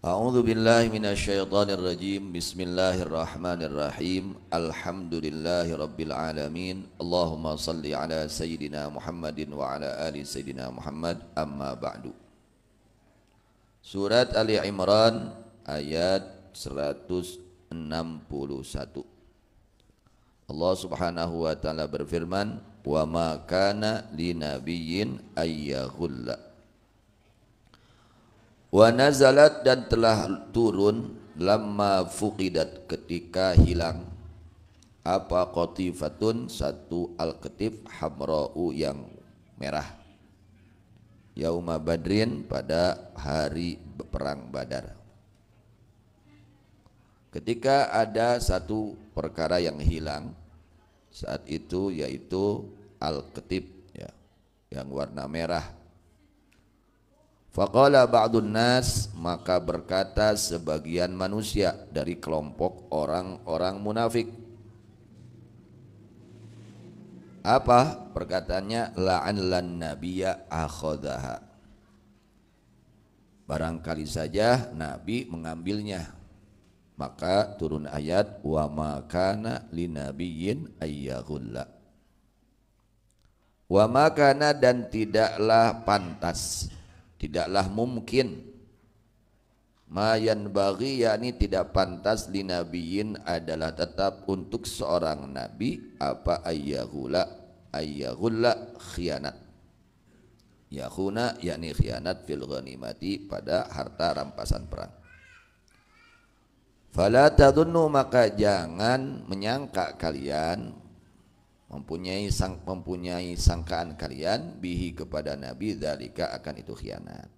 أعوذ بالله من الشيطان الرجيم بسم الله الرحمن الرحيم الحمد لله رب العالمين اللهم صل على سيدنا محمد وعلى آل سيدنا محمد أما بعد Surat Ali Imran ayat 161 Allah subhanahu wa ta'ala berfirman Wa ma kana linabiyyin ayyahullah Wa nazalat dan telah turun lama fuqidat ketika hilang apa qatifatun satu al-ketif hamra'u yang merah yauma badrin pada hari perang badar ketika ada satu perkara yang hilang saat itu yaitu al ya yang warna merah Faqala ba'dun nas maka berkata sebagian manusia dari kelompok orang-orang munafik. Apa perkataannya la'an lan nabiyya akhadaha. Barangkali saja nabi mengambilnya. Maka turun ayat wa makana linabiyyin ayyaghulla. Wa makana dan tidaklah pantas tidaklah mungkin mayan bagi yakni tidak pantas linabiyin adalah tetap untuk seorang nabi apa ayyahula ayahula khianat yahuna yakni khianat fil ghanimati pada harta rampasan perang fala tadunnu maka jangan menyangka kalian mempunyai sang mempunyai sangkaan kalian bihi kepada Nabi dalika akan itu khianat.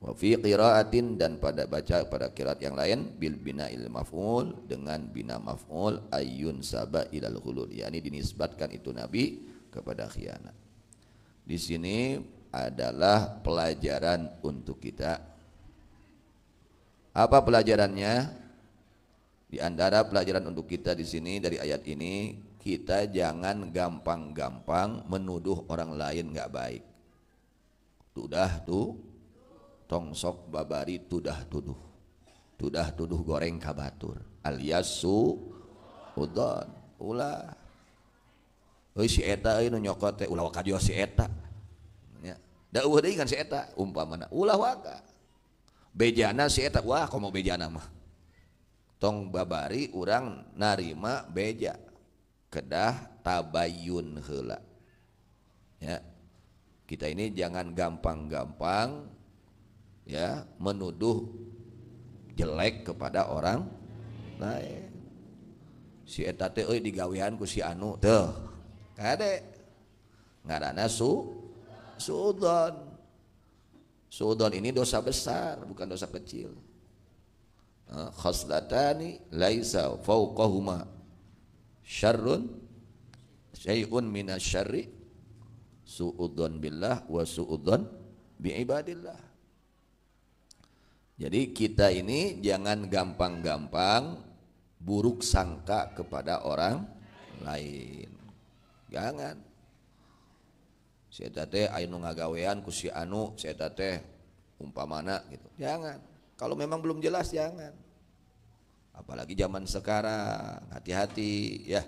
Wa fi qiraatin dan pada baca pada kirat yang lain bil bina il maf'ul dengan bina maf'ul ayun saba ilal hulul yakni dinisbatkan itu Nabi kepada khianat. Di sini adalah pelajaran untuk kita. Apa pelajarannya? Di antara pelajaran untuk kita di sini dari ayat ini kita jangan gampang-gampang menuduh orang lain nggak baik. Tudah tuh, tongsok babari tudah tuduh, tudah tuduh goreng kabatur, alias su udon ulah. Oh si eta ini nyokot ulah wakadio si eta. Ya. Dawuh deh kan si eta umpamana ulah waka. Bejana si eta wah mau bejana mah. Tong babari urang narima beja kedah tabayun hela ya kita ini jangan gampang-gampang ya menuduh jelek kepada orang lain si etate teh euy digawean ku si anu teh kade ngaranna su sudon sudon ini dosa besar bukan dosa kecil eh, khoslatani laisa fauqahuma syarrun syai'un minasyarri su'udon billah wa su'udon bi'ibadillah. Jadi kita ini jangan gampang-gampang buruk sangka kepada orang lain. Jangan. Saya teh ainung ngagawean ku si anu, saya teh umpamana gitu. Jangan. Kalau memang belum jelas jangan apalagi zaman sekarang hati-hati ya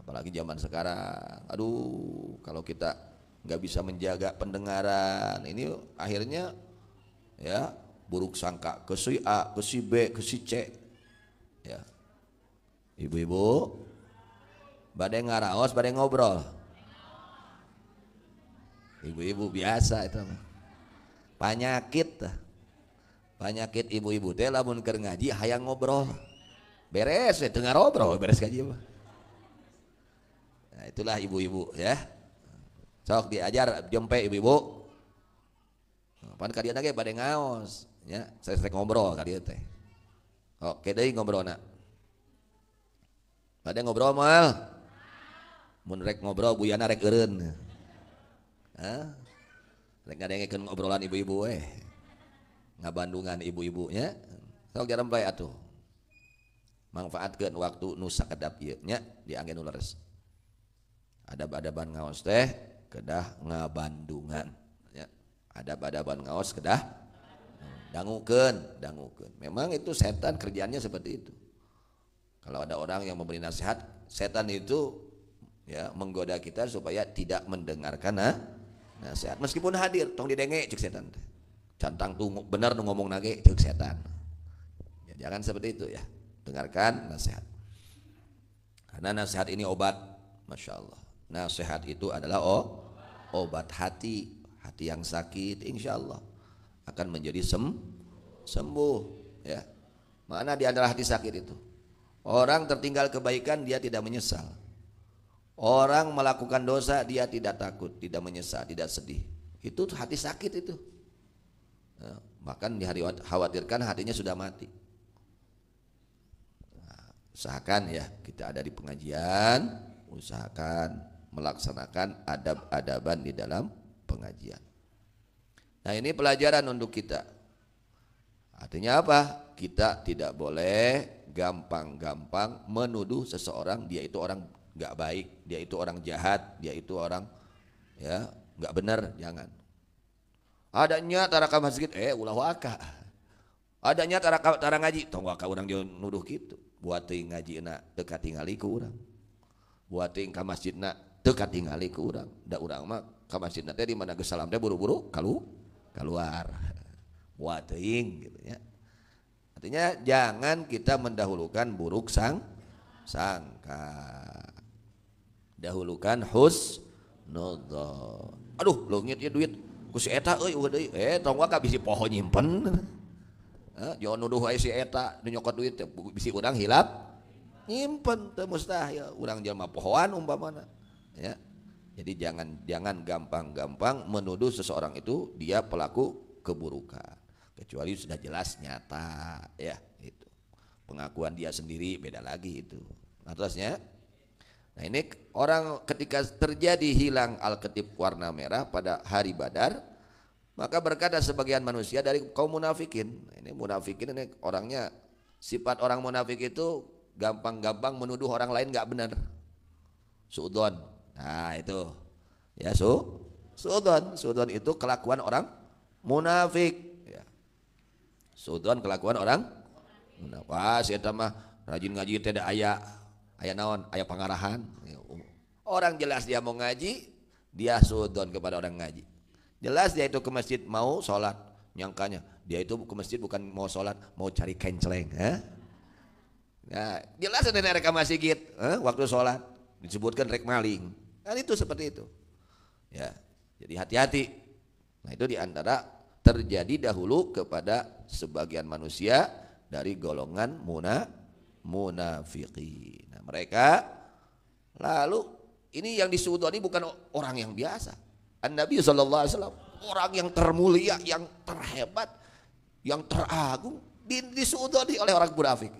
apalagi zaman sekarang aduh kalau kita nggak bisa menjaga pendengaran ini akhirnya ya buruk sangka ke si A ke si B ke si C ya ibu-ibu badai ngaraos badai ngobrol ibu-ibu biasa itu mah penyakit penyakit ibu-ibu teh lamun keur ngaji hayang ngobrol beres dengar ngobrol beres ngaji mah nah itulah ibu-ibu ya sok diajar jempe ibu-ibu nah, pan kalian lagi pada ngaos ya saya sering ngobrol kalian teh oke deh ngobrol nak pada ngobrol mah. mun rek ngobrol buyana rek eureun Hah? Rek ngadengkeun ngobrolan ibu-ibu eh ngabandungan ibu-ibunya kalau garam baik atuh manfaatkan waktu nusa kedap iya nya diangin uleres ada adaban ngaos teh kedah ngabandungan ya ada ban ngaos kedah danguken danguken memang itu setan kerjanya seperti itu kalau ada orang yang memberi nasihat setan itu ya menggoda kita supaya tidak mendengarkan nasihat meskipun hadir tong didengeng cek setan teh cantang tuh benar ngomong nage itu setan ya, jangan seperti itu ya dengarkan nasihat karena nasihat ini obat masya Allah nasihat itu adalah oh obat hati hati yang sakit insya Allah akan menjadi sem sembuh ya mana di antara hati sakit itu orang tertinggal kebaikan dia tidak menyesal orang melakukan dosa dia tidak takut tidak menyesal tidak sedih itu hati sakit itu bahkan dikhawatirkan hatinya sudah mati usahakan ya kita ada di pengajian usahakan melaksanakan adab-adaban di dalam pengajian nah ini pelajaran untuk kita artinya apa kita tidak boleh gampang-gampang menuduh seseorang dia itu orang nggak baik dia itu orang jahat dia itu orang ya nggak benar jangan adanya tara masjid eh ulah waka adanya tara ka tara ngaji tong waka urang jeung nuduh kitu buat teuing ngaji teu katingali ku urang buat teuing ka na teu katingali ku urang da urang mah ka na teh di mana geus salam teh buru-buru kalu keluar buat teuing gitu ya artinya jangan kita mendahulukan buruk sang sangka dahulukan nodo aduh lengitnya duit ku si eta euy uga deui eh tong gak bisi poho nyimpen eh jangan nuduh wae si eta nu nyokot duit bisi urang hilap nyimpen teu mustahil ya, urang jelma pohoan umpamana ya jadi jangan jangan gampang-gampang menuduh seseorang itu dia pelaku keburukan kecuali sudah jelas nyata ya itu pengakuan dia sendiri beda lagi itu nah Nah ini orang ketika terjadi hilang al-ketip warna merah pada hari badar, maka berkata sebagian manusia dari kaum munafikin, nah, ini munafikin ini orangnya, sifat orang munafik itu gampang-gampang menuduh orang lain gak benar. sudon nah itu ya su, sudon sudon itu kelakuan orang munafik. Ya. Suudon kelakuan orang munafik. Wah, si rajin ngaji tidak ayah ayah naon ayah pengarahan orang jelas dia mau ngaji dia sudon kepada orang ngaji jelas dia itu ke masjid mau sholat nyangkanya dia itu ke masjid bukan mau sholat mau cari kenceleng ya nah, jelas ada mereka masih git eh? waktu sholat disebutkan rek maling kan itu seperti itu ya jadi hati-hati nah itu diantara terjadi dahulu kepada sebagian manusia dari golongan muna munafiqin mereka lalu ini yang disebut ini bukan orang yang biasa. An Nabi Shallallahu Alaihi Wasallam orang yang termulia, yang terhebat, yang teragung disudoni oleh orang munafik.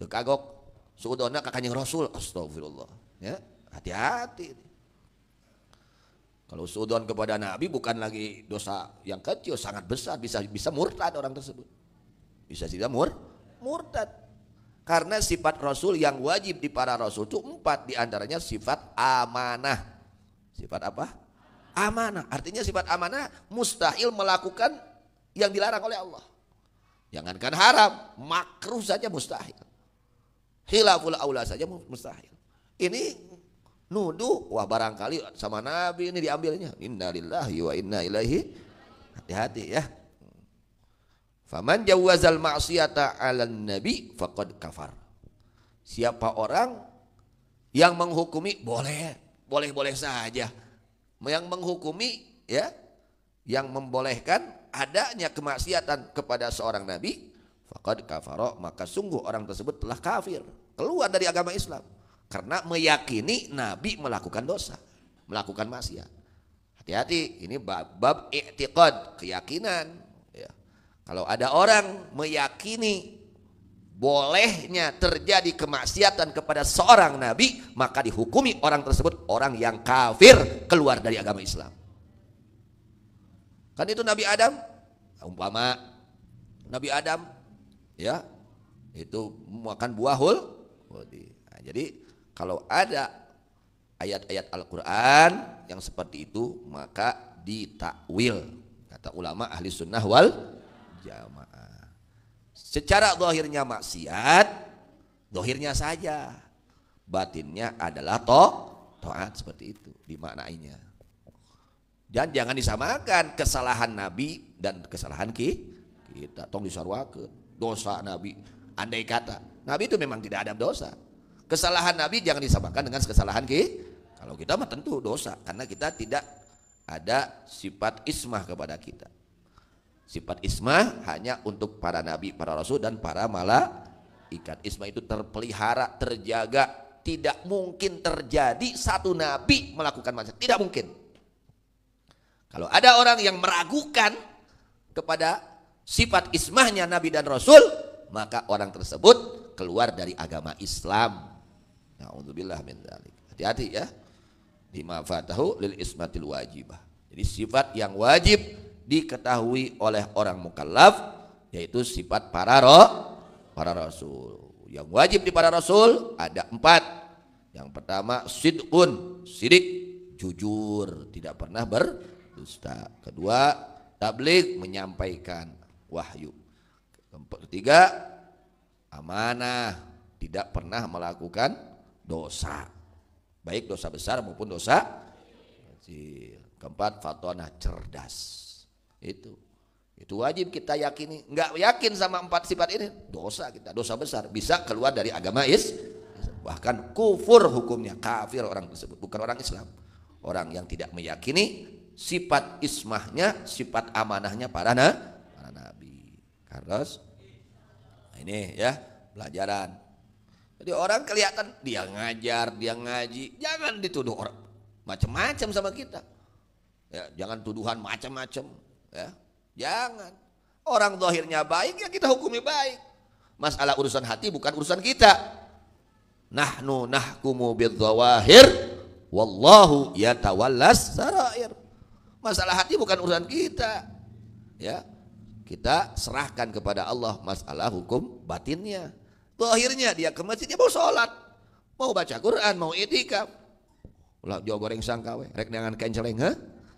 Kagok sudona kakaknya Rasul, astagfirullah. Ya, hati-hati. Kalau sudon kepada Nabi bukan lagi dosa yang kecil, sangat besar, bisa bisa murtad orang tersebut. Bisa tidak mur, murtad. Karena sifat Rasul yang wajib di para Rasul itu empat diantaranya sifat amanah. Sifat apa? Amanah. Artinya sifat amanah mustahil melakukan yang dilarang oleh Allah. Jangankan haram, makruh saja mustahil. Hilaful aula saja mustahil. Ini nuduh, wah barangkali sama Nabi ini diambilnya. Innalillahi wa inna ilaihi. Hati-hati ya. Faman jawazal ma'siyata ala nabi faqad kafar. Siapa orang yang menghukumi boleh, boleh-boleh saja. Yang menghukumi ya, yang membolehkan adanya kemaksiatan kepada seorang nabi, faqad kafara, maka sungguh orang tersebut telah kafir, keluar dari agama Islam karena meyakini nabi melakukan dosa, melakukan maksiat. Hati-hati, ini bab, bab i'tiqad, keyakinan. Kalau ada orang meyakini bolehnya terjadi kemaksiatan kepada seorang nabi, maka dihukumi orang tersebut orang yang kafir keluar dari agama Islam. Kan itu Nabi Adam, umpama Nabi Adam ya itu makan buah hul. Oh, nah, jadi kalau ada ayat-ayat Al-Qur'an yang seperti itu maka ditakwil kata ulama ahli sunnah wal jamaah. Secara dohirnya maksiat, dohirnya saja. Batinnya adalah to, to'at seperti itu dimaknainya. Dan jangan disamakan kesalahan Nabi dan kesalahan ki, kita. Tong disarwake, dosa Nabi. Andai kata, Nabi itu memang tidak ada dosa. Kesalahan Nabi jangan disamakan dengan kesalahan ki. Kalau kita mah tentu dosa, karena kita tidak ada sifat ismah kepada kita. Sifat isma hanya untuk para nabi, para rasul dan para mala malaikat. Isma itu terpelihara, terjaga. Tidak mungkin terjadi satu nabi melakukan maksiat. Tidak mungkin. Kalau ada orang yang meragukan kepada sifat ismahnya nabi dan rasul, maka orang tersebut keluar dari agama Islam. Nauzubillah min mentalik. Hati-hati ya. Lima fatahu lil ismatil wajibah. Jadi sifat yang wajib diketahui oleh orang mukallaf yaitu sifat para roh para rasul yang wajib di para rasul ada empat yang pertama sidqun sidik jujur tidak pernah berdusta kedua tablik menyampaikan wahyu ketiga amanah tidak pernah melakukan dosa baik dosa besar maupun dosa keempat fatonah cerdas itu. Itu wajib kita yakini. Enggak yakin sama empat sifat ini, dosa kita, dosa besar. Bisa keluar dari agama is bahkan kufur hukumnya, kafir orang tersebut, bukan orang Islam. Orang yang tidak meyakini sifat ismahnya, sifat amanahnya para na, para nabi. Carlos. Nah ini ya, pelajaran. Jadi orang kelihatan dia ngajar, dia ngaji, jangan dituduh orang macam-macam sama kita. Ya, jangan tuduhan macam-macam Ya, jangan. Orang dohirnya baik ya kita hukumi baik. Masalah urusan hati bukan urusan kita. Nahnu nahkumu bidzawahir wallahu yatawallas sarair. Masalah hati bukan urusan kita. Ya. Kita serahkan kepada Allah masalah hukum batinnya. Dohirnya dia ke masjid dia mau sholat, mau baca Quran, mau itikaf. Ulah jual goreng sangkawe, rek dengan kenceleng celeng, ha?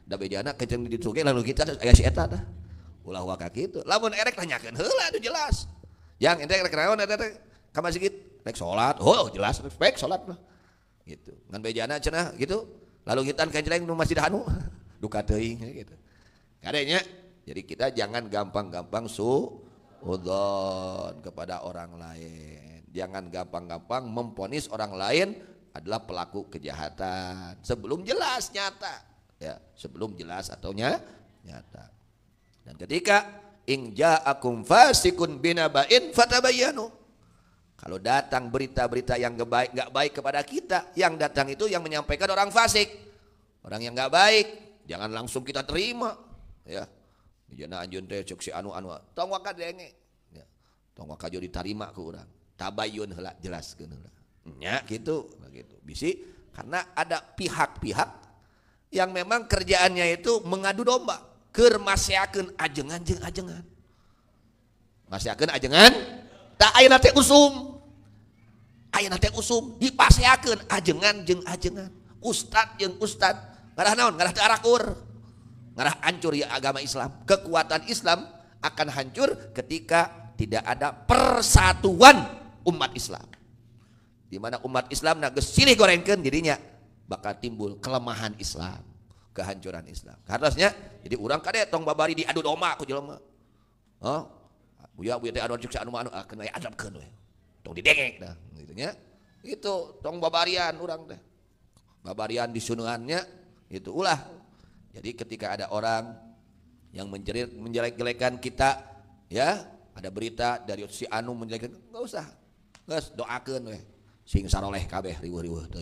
da bejana keceng di tuge lalu kita aya si eta dah ulah waka kitu lamun erek tanyakeun heula itu anu jelas yang ente erek naon eta teh ka masjid rek salat oh jelas rek salat lah, gitu ngan bejana cenah gitu lalu kita kenceleng nu masjid anu duka teuing ya gitu kadenya jadi kita jangan gampang-gampang su udon kepada orang lain jangan gampang-gampang memponis orang lain adalah pelaku kejahatan sebelum jelas nyata ya sebelum jelas ataunya nyata dan ketika in ja'akum fasikun binaba'in fatabayyanu kalau datang berita-berita yang gak baik, gak baik kepada kita, yang datang itu yang menyampaikan orang fasik, orang yang gak baik, jangan langsung kita terima, ya. Jana iya, anjun teh cek si anu anu, tong wakat denge, ya. tong jadi diterima ke orang, tabayun heula jelas heula. Nya gitu, begitu Bisi karena ada pihak-pihak yang memang kerjaannya itu mengadu domba ker masyakeun ajengan jeng ajengan akan ajengan tak ayeuna nate usum ayeuna nate usum dipasyakeun ajengan jeng ajengan ustad jeng ustad ngarah naon ngarah arakur ngarah hancur ya agama Islam kekuatan Islam akan hancur ketika tidak ada persatuan umat Islam di mana umat Islam nak silih gorengkan dirinya bakal timbul kelemahan Islam, kehancuran Islam. Harusnya jadi orang kadek tong babari diadu domba aku jelema. Oh, Buya buya teh anu cuci anu anu kena adab ya, we. Tong didengek dah gitu nya. Itu tong babarian orang dah. Babarian di disunuhannya itu ulah. Jadi ketika ada orang yang menjerit menjelek-jelekan kita ya, ada berita dari si anu menjelek nggak enggak usah. Geus doakan, Sing saroleh kabeh riuh-riuh tuh.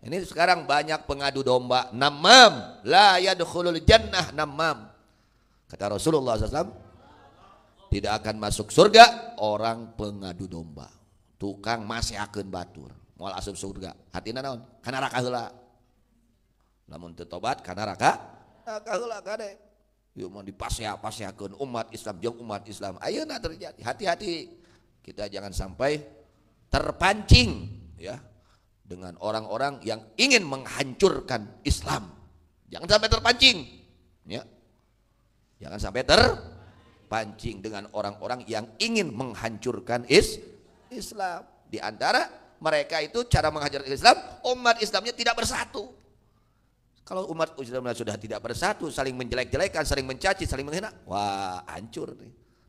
Ini sekarang banyak pengadu domba. Namam la yadkhulul jannah namam. Kata Rasulullah SAW, tidak akan masuk surga orang pengadu domba. Tukang masih akan batur. Mual asup surga. Hati naon? Karena raka hula. Namun tetobat karena raka raka hula kade. Ieu mah pasya akun umat Islam Jom umat Islam. Ayo nak terjadi. Hati-hati. Kita jangan sampai terpancing ya dengan orang-orang yang ingin menghancurkan Islam. Jangan sampai terpancing. Ya. Jangan sampai terpancing dengan orang-orang yang ingin menghancurkan is Islam. Di antara mereka itu cara menghajar Islam, umat Islamnya tidak bersatu. Kalau umat Islam sudah tidak bersatu, saling menjelek-jelekan, saling mencaci, saling menghina, wah hancur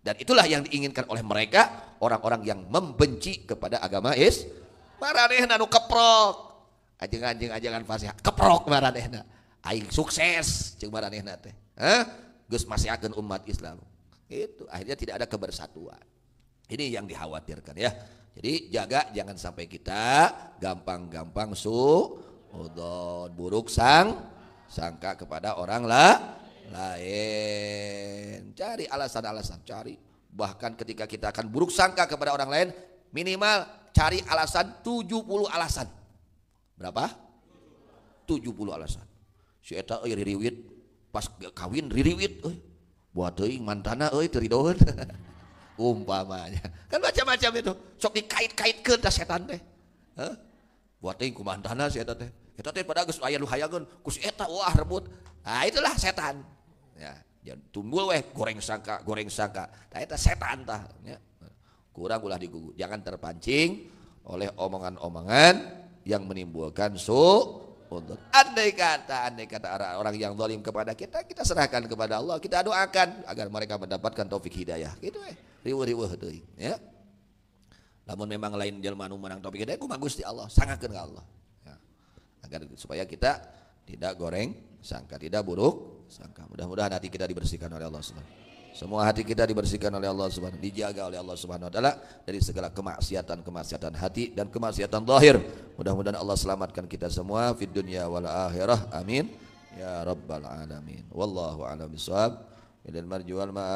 Dan itulah yang diinginkan oleh mereka, orang-orang yang membenci kepada agama Islam Baraneh nu keprok. Anjing-anjing ajangan fasih, Keprok maranehna. Aing sukses jeung maranehna teh. Hah? masih masihakeun umat Islam. Itu akhirnya tidak ada kebersatuan. Ini yang dikhawatirkan ya. Jadi jaga jangan sampai kita gampang-gampang su udon buruk sang sangka kepada orang lah lain. Cari alasan-alasan, cari. Bahkan ketika kita akan buruk sangka kepada orang lain, minimal cari alasan 70 alasan. Berapa? 70 alasan. Si eta euy eh, ririwit pas kawin ririwit euy. Eh. Buat euy eh, mantana euy teri daun. Umpamanya. Kan macam-macam itu. Sok dikait-kaitkeun tah setan teh. Heh. Buat euy ku mantana si eta teh. Eta teh pada geus aya nu hayangeun ku si eta wah rebut. Ah itulah setan. Ya, jadi tumbul weh goreng sangka, goreng sangka. Tah eta setan tah ya. Kurang ulah digugu. Jangan terpancing oleh omongan-omongan yang menimbulkan su untuk andai kata andai kata orang yang zalim kepada kita kita serahkan kepada Allah kita doakan agar mereka mendapatkan taufik hidayah gitu eh riweuh-riweuh ya namun memang lain jelma anu menang taufik hidayah kumah Gusti Allah sangat kenal Allah ya. agar supaya kita tidak goreng sangka tidak buruk sangka mudah-mudahan hati kita dibersihkan oleh Allah Subhanahu semua hati kita dibersihkan oleh Allah Subhanahu dijaga oleh Allah Subhanahu wa taala dari segala kemaksiatan-kemaksiatan hati dan kemaksiatan zahir. Mudah-mudahan Allah selamatkan kita semua fid dunya wal akhirah. Amin. Ya rabbal alamin. Wallahu a'lam bishawab. Ilal marjual